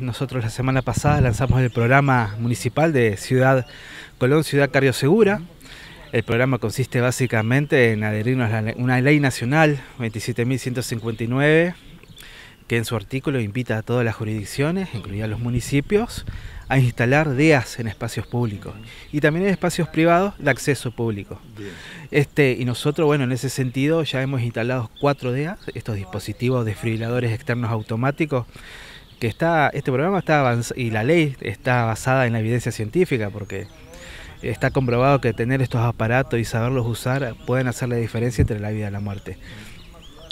Nosotros la semana pasada lanzamos el programa municipal de Ciudad Colón, Ciudad Cario Segura. El programa consiste básicamente en adherirnos a una ley nacional 27.159 que en su artículo invita a todas las jurisdicciones, incluidos los municipios, a instalar DEAS en espacios públicos y también en espacios privados de acceso público. Este, y nosotros, bueno, en ese sentido ya hemos instalado cuatro DEAS, estos dispositivos de desfibriladores externos automáticos está, este programa está y la ley está basada en la evidencia científica, porque está comprobado que tener estos aparatos y saberlos usar pueden hacer la diferencia entre la vida y la muerte.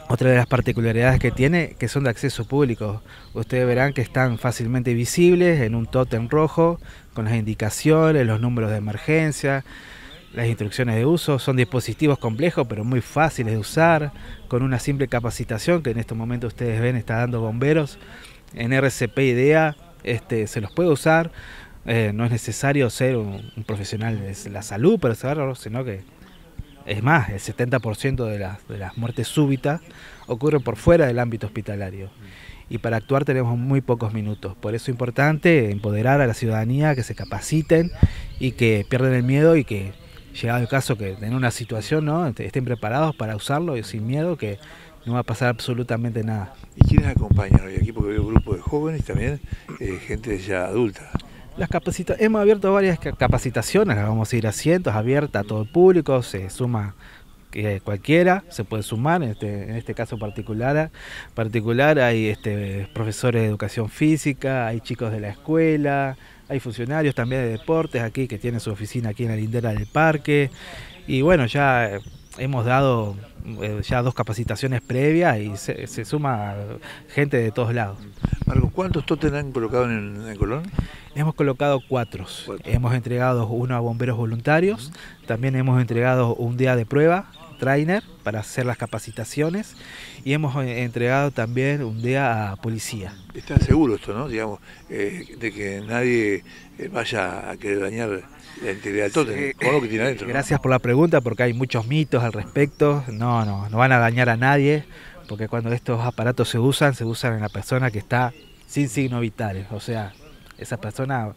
Otra de las particularidades que tiene, que son de acceso público. Ustedes verán que están fácilmente visibles en un tótem rojo, con las indicaciones, los números de emergencia, las instrucciones de uso. Son dispositivos complejos, pero muy fáciles de usar, con una simple capacitación que en estos momentos ustedes ven está dando bomberos en RCP Idea este, se los puede usar. Eh, no es necesario ser un, profesional de la salud para saberlo, sino que es más, el 70% de las, de las muertes súbitas ocurren por fuera del ámbito hospitalario. Y para actuar tenemos muy pocos minutos. Por eso es importante empoderar a la ciudadanía, que se capaciten y que pierden el miedo y que, llegado el caso que en una situación, ¿no? estén preparados para usarlo y sin miedo, que no va a pasar absolutamente nada. ¿Y quiénes acompañan hoy aquí? Porque veo un grupo de jóvenes también, eh, gente ya adulta. Las hemos abierto varias capacitaciones, vamos a ir haciendo, es abierta a todo el público, se suma eh, cualquiera, se puede sumar, en este, este caso particular, particular hay este, profesores de educación física, hay chicos de la escuela, hay funcionarios también de deportes aquí que tienen su oficina aquí en la lindera del parque, y bueno, ya hemos dado eh, ya dos capacitaciones previas y se, suma gente de todos lados. Marcos, ¿cuántos totes han colocado en, el Colón? Hemos colocado cuatro. Hemos entregado uno a bomberos voluntarios, también hemos entregado un día de prueba trainer para hacer las capacitaciones y hemos eh, entregado también un día a policía. Está seguro esto, ¿no? Digamos, eh, de que nadie eh, vaya a querer dañar la integridad lo que tiene Gracias por la pregunta porque hay muchos mitos al respecto. No, no, no van a dañar a nadie porque cuando estos aparatos se usan, se usan en la persona que está sin signos vitales. O sea, esa persona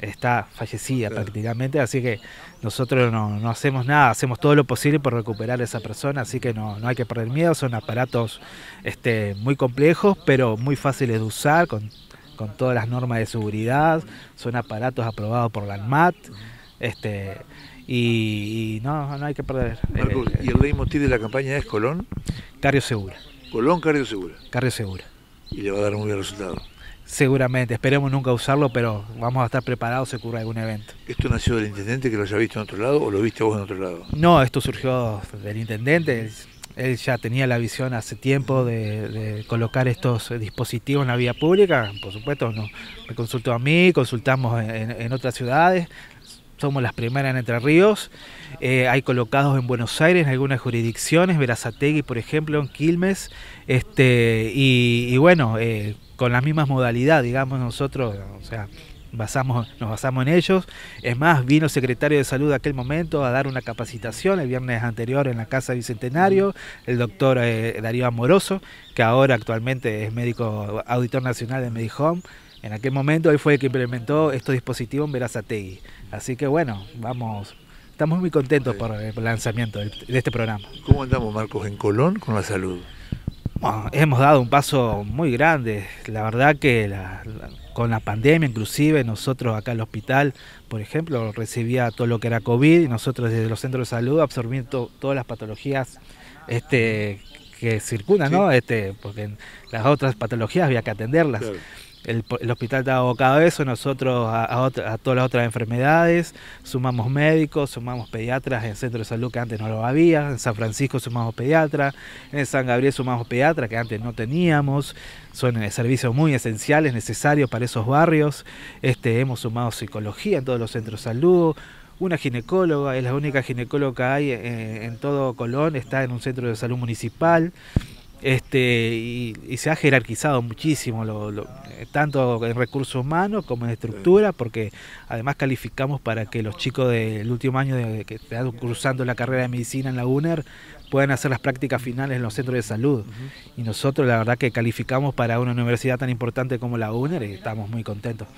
está fallecida prácticamente, así que nosotros no, hacemos nada, hacemos todo lo posible por recuperar a esa persona, así que no, hay que perder miedo, son aparatos este, muy complejos, pero muy fáciles de usar, con, con todas las normas de seguridad, son aparatos aprobados por la ANMAT, este, y, no, hay que perder. Eh, Marcos, el, el, ¿y de la campaña es Colón? Cario Segura. Colón, Cario Segura. Cario Segura. Y le va a dar muy buen resultado. Seguramente, esperemos nunca usarlo, pero vamos a estar preparados si ocurre algún evento. ¿Esto nació del intendente que lo haya visto en otro lado o lo viste vos en otro lado? No, esto surgió del intendente. Él ya tenía la visión hace tiempo de, colocar estos dispositivos en la vía pública. Por supuesto, no. me consultó a mí, consultamos en, otras ciudades somos las primeras en Entre Ríos. Eh, hay colocados en Buenos Aires, en algunas jurisdicciones, Verazategui, por ejemplo, en Quilmes. Este, y, bueno, eh, con las mismas modalidades, digamos nosotros, o sea, basamos, nos basamos en ellos. Es más, vino el secretario de salud de aquel momento a dar una capacitación el viernes anterior en la Casa Bicentenario, el doctor eh, Darío Amoroso, que ahora actualmente es médico auditor nacional de Medihome. En aquel momento él fue el que implementó estos dispositivos en Verazategui. Así que bueno, vamos, estamos muy contentos por el lanzamiento este, de este programa. ¿Cómo andamos, Marcos, en Colón con la salud? hemos dado un paso muy grande. La verdad que con la pandemia, inclusive nosotros acá en el hospital, por ejemplo, recibía todo lo que era COVID y nosotros desde los centros de salud absorbiendo todas las patologías este, que circulan, ¿no? Este, porque las otras patologías había que atenderlas el, hospital está abocado a eso, nosotros a, todas las otras enfermedades, sumamos médicos, sumamos pediatras en el centro de salud que antes no lo había, en San Francisco sumamos pediatras, en San Gabriel sumamos pediatras que antes no teníamos, son eh, servicios muy esenciales, necesarios para esos barrios, este, hemos sumado psicología en todos los centros de salud, una ginecóloga, es la única ginecóloga que hay eh, en todo Colón, está en un centro de salud municipal este, y, se ha jerarquizado muchísimo, eh, tanto en recursos humanos como en estructura, porque además calificamos para que los chicos del último año que están cruzando la carrera de medicina en la UNER puedan hacer las prácticas finales en los centros de salud. Y nosotros la verdad que calificamos para una universidad tan importante como la UNER y estamos muy contentos.